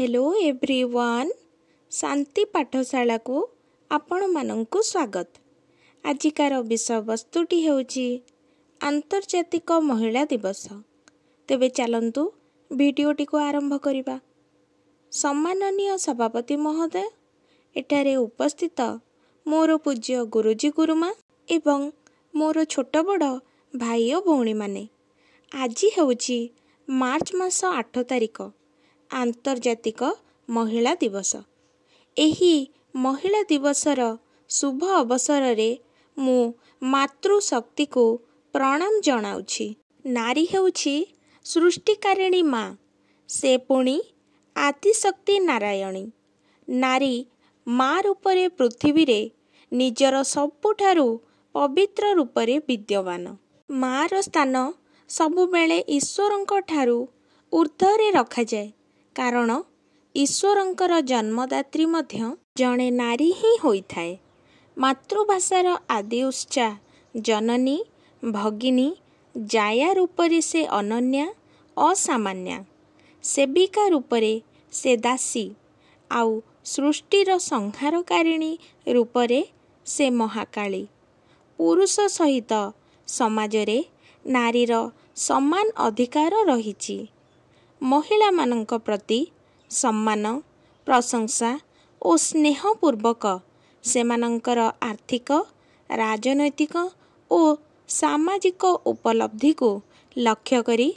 hello everyone Shanti ପାଠଶାଳାକୁ ଆପଣମାନଙ୍କୁ ସ୍ୱାଗତ ଆଜିକାର ବିଷୟବସ୍ତୁଟି ହେଉଛି ଆନ୍ତର୍ଜାତିକ ମହିଳା ଦିବସ ତେବେ ଚାଲନ୍ତୁ ଭିଡ଼ିଓଟିକୁ ଆରମ୍ଭ କରିବା ସମ୍ମାନନୀୟ ସଭାପତି ମହୋଦୟ ଏଠାରେ ଉପସ୍ଥିତ ମୋର ପୂଜ୍ୟ ଗୁରୁଜୀ ଗୁରୁମା ଏବଂ ମୋର ଛୋଟ ବଡ଼ ଭାଇ ଓ ଭଉଣୀମାନେ ଆଜି ହେଉଛି ମାର୍ଚ୍ଚ ମାସ ଆଠ ତାରିଖ ଆନ୍ତର୍ଜାତିକ ମହିଳା ଦିବସ ଏହି ମହିଳା ଦିବସର ଶୁଭ ଅବସରରେ ମୁଁ ମାତୃଶକ୍ତିକୁ ପ୍ରଣାମ ଜଣାଉଛି ନାରୀ ହେଉଛି ସୃଷ୍ଟିକାରିଣୀ ମା ସେ ପୁଣି ଆଦିଶକ୍ତି ନାରାୟଣୀ ନାରୀ ମା ରୂପରେ ପୃଥିବୀରେ ନିଜର ସବୁଠାରୁ ପବିତ୍ର ରୂପରେ ବିଦ୍ୟମାନ ମା'ର ସ୍ଥାନ ସବୁବେଳେ ଈଶ୍ୱରଙ୍କ ଠାରୁ ଉର୍ଦ୍ଧ୍ୱରେ ରଖାଯାଏ କାରଣ ଈଶ୍ୱରଙ୍କର ଜନ୍ମଦାତ୍ରୀ ମଧ୍ୟ ଜଣେ ନାରୀ ହିଁ ହୋଇଥାଏ ମାତୃଭାଷାର ଆଦି ଉତ୍ସାହ ଜନନୀ ଭଗିନୀ ଜାୟା ରୂପରେ ସେ ଅନନ୍ୟା ଅସାମାନ୍ୟା ସେବିକା ରୂପରେ ସେ ଦାସୀ ଆଉ ସୃଷ୍ଟିର ସଂହାରକାରିଣୀ ରୂପରେ ସେ ମହାକାଳୀ ପୁରୁଷ ସହିତ ସମାଜରେ ନାରୀର ସମାନ ଅଧିକାର ରହିଛି ମହିଳାମାନଙ୍କ ପ୍ରତି ସମ୍ମାନ ପ୍ରଶଂସା ଓ ସ୍ନେହପୂର୍ବକ ସେମାନଙ୍କର ଆର୍ଥିକ ରାଜନୈତିକ ଓ ସାମାଜିକ ଉପଲବ୍ଧିକୁ ଲକ୍ଷ୍ୟ କରି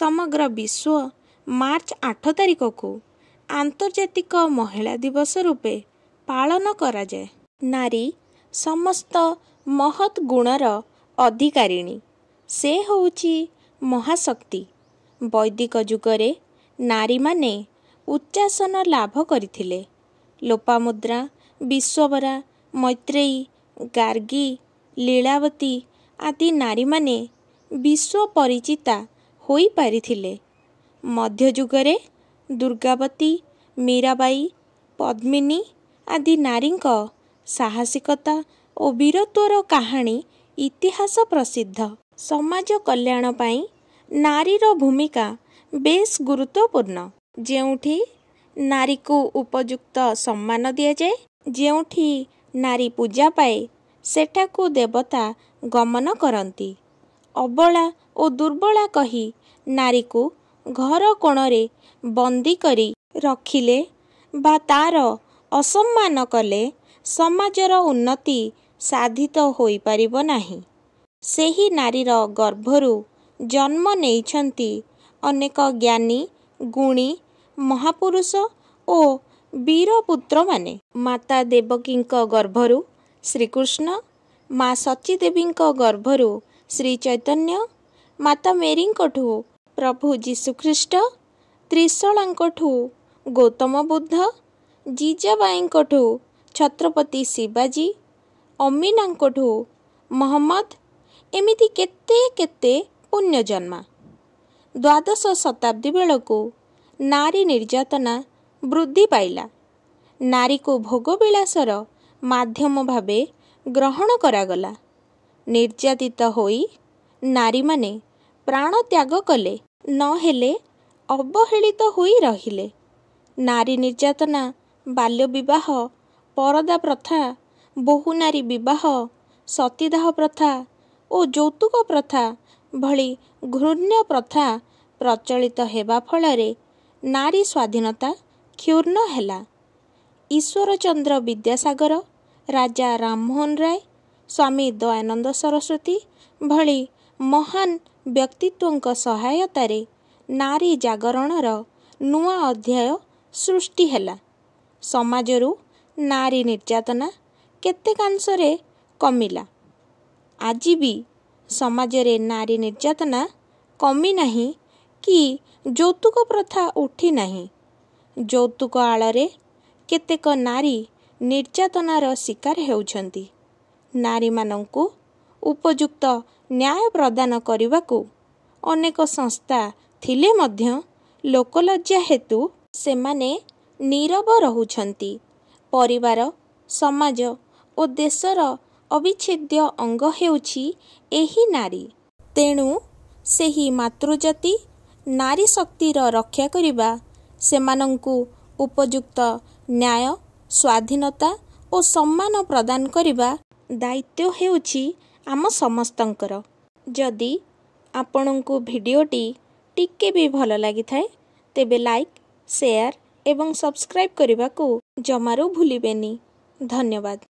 ସମଗ୍ର ବିଶ୍ୱ ମାର୍ଚ୍ଚ ଆଠ ତାରିଖକୁ ଆନ୍ତର୍ଜାତିକ ମହିଳା ଦିବସ ରୂପେ ପାଳନ କରାଯାଏ ନାରୀ ସମସ୍ତ ମହତ୍ ଗୁଣର ଅଧିକାରିଣୀ ସେ ହେଉଛି ମହାଶକ୍ତି ବୈଦିକ ଯୁଗରେ ନାରୀମାନେ ଉଚ୍ଚାସନ ଲାଭ କରିଥିଲେ ଲୋପାମୁଦ୍ରା ବିଶ୍ୱବରା ମୈତ୍ରେୟୀ ଗାର୍ଗି ଲୀଳାବତୀ ଆଦି ନାରୀମାନେ ବିଶ୍ୱ ପରିଚିତା ହୋଇପାରିଥିଲେ ମଧ୍ୟଯୁଗରେ ଦୁର୍ଗାବତୀ ମୀରାବାଇ ପଦ୍ମିନୀ ଆଦି ନାରୀଙ୍କ ସାହସିକତା ଓ ବୀରତ୍ୱର କାହାଣୀ ଇତିହାସ ପ୍ରସିଦ୍ଧ ସମାଜ କଲ୍ୟାଣ ପାଇଁ ନାରୀର ଭୂମିକା ବେଶ ଗୁରୁତ୍ୱପୂର୍ଣ୍ଣ ଯେଉଁଠି ନାରୀକୁ ଉପଯୁକ୍ତ ସମ୍ମାନ ଦିଆଯାଏ ଯେଉଁଠି ନାରୀ ପୂଜା ପାଏ ସେଠାକୁ ଦେବତା ଗମନ କରନ୍ତି ଅବଳା ଓ ଦୁର୍ବଳା କହି ନାରୀକୁ ଘର କୋଣରେ ବନ୍ଦୀ କରି ରଖିଲେ ବା ତାର ଅସମ୍ମାନ କଲେ ସମାଜର ଉନ୍ନତି ସାଧିତ ହୋଇପାରିବ ନାହିଁ ସେହି ନାରୀର ଗର୍ଭରୁ जन्म नै अनेक ज्ञानी गुणी महापुरुष ओ वीरपुत्र मेवकी गभकृष्ण मा सचिदेवी चैतन्य माता मेरीको ठु प्रभुशुख्रीष्ट त्रिशलाठु गौतम बुद्ध जिजाबाु छपति शिवाजी अमिनाको ठु महम्मद एमि केत ପୁଣ୍ୟଜନ୍ମା ଦ୍ୱାଦଶ ଶତାବ୍ଦୀ ବେଳକୁ ନାରୀ ନିର୍ଯାତନା ବୃଦ୍ଧି ପାଇଲା ନାରୀକୁ ଭୋଗବିଳାସର ମାଧ୍ୟମ ଭାବେ ଗ୍ରହଣ କରାଗଲା ନିର୍ଯାତିତ ହୋଇ ନାରୀମାନେ ପ୍ରାଣତ୍ୟାଗ କଲେ ନହେଲେ ଅବହେଳିତ ହୋଇ ରହିଲେ ନାରୀ ନିର୍ଯାତନା ବାଲ୍ୟ ବିବାହ ପରଦା ପ୍ରଥା ବହୁନାରୀ ବିବାହ ସତୀଦାହ ପ୍ରଥା ଓ ଯୌତୁକ ପ୍ରଥା ଭଳି ଘୃଣ୍ୟ ପ୍ରଥା ପ୍ରଚଳିତ ହେବା ଫଳରେ ନାରୀ ସ୍ୱାଧୀନତା କ୍ଷୁର୍ଣ୍ଣ ହେଲା ଈଶ୍ୱରଚନ୍ଦ୍ର ବିଦ୍ୟାସାଗର ରାଜା ରାମମୋହନ ରାୟ ସ୍ୱାମୀ ଦୟାନନ୍ଦ ସରସ୍ୱତୀ ଭଳି ମହାନ ବ୍ୟକ୍ତିତ୍ୱଙ୍କ ସହାୟତାରେ ନାରୀ ଜାଗରଣର ନୂଆ ଅଧ୍ୟାୟ ସୃଷ୍ଟି ହେଲା ସମାଜରୁ ନାରୀ ନିର୍ଯାତନା କେତେକାଂଶରେ କମିଲା ଆଜି ବି ସମାଜରେ ନାରୀ ନିର୍ଯାତନା କମିନାହିଁ କି ଯୌତୁକ ପ୍ରଥା ଉଠିନାହିଁ ଯୌତୁକ ଆଳରେ କେତେକ ନାରୀ ନିର୍ଯାତନାର ଶିକାର ହେଉଛନ୍ତି ନାରୀମାନଙ୍କୁ ଉପଯୁକ୍ତ ନ୍ୟାୟ ପ୍ରଦାନ କରିବାକୁ ଅନେକ ସଂସ୍ଥା ଥିଲେ ମଧ୍ୟ ଲୋକଲଜ୍ଜା ହେତୁ ସେମାନେ ନୀରବ ରହୁଛନ୍ତି ପରିବାର ସମାଜ ଓ ଦେଶର ଅବିଚ୍ଛେଦ୍ୟ ଅଙ୍ଗ ହେଉଛି ଏହି ନାରୀ ତେଣୁ ସେହି ମାତୃଜାତି ନାରୀ ଶକ୍ତିର ରକ୍ଷା କରିବା ସେମାନଙ୍କୁ ଉପଯୁକ୍ତ ନ୍ୟାୟ ସ୍ୱାଧୀନତା ଓ ସମ୍ମାନ ପ୍ରଦାନ କରିବା ଦାୟିତ୍ୱ ହେଉଛି ଆମ ସମସ୍ତଙ୍କର ଯଦି ଆପଣଙ୍କୁ ଭିଡ଼ିଓଟି ଟିକେ ବି ଭଲ ଲାଗିଥାଏ ତେବେ ଲାଇକ୍ ସେୟାର ଏବଂ ସବସ୍କ୍ରାଇବ୍ କରିବାକୁ ଜମାରୁ ଭୁଲିବେନି ଧନ୍ୟବାଦ